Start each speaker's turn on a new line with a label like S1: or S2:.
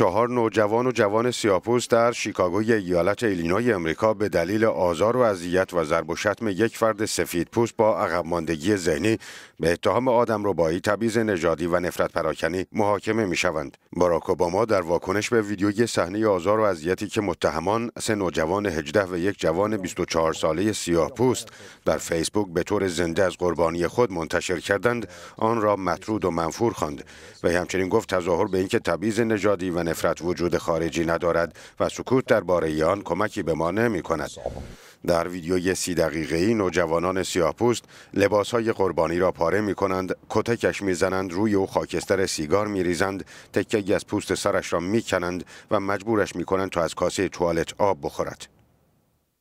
S1: چهار نوجوان و جوان سیاپوس در شیکاگوی ایالت ایلینوی امریکا به دلیل آزار و اذیت و ضرب و شتم یک فرد پوست با عقب ماندگی ذهنی به اتهام آدمربایی، تبعیض نژادی و نفرت پراکنی محاکمه می شوند. باراک اوباما در واکنش به ویدیوی صحنه آزار و اذیتی که متهمان سه نوجوان 18 و یک جوان 24 ساله پوست در فیسبوک به طور زنده از قربانی خود منتشر کردند، آن را مطرود و منفور خواند و همچنین گفت تظاهر به اینکه تبعیض نژادی و نفرت وجود خارجی ندارد و سکوت درباره آن کمکی به ما نمی کند. در ویدیوی سی دقیقه ای نوجوانان پوست لباس های قربانی را پاره می کنند، کتکش می زنند، روی او خاکستر سیگار می ریزند، تکه از پوست سرش را می کنند و مجبورش می کنند تا از کاسه توالت آب بخورد.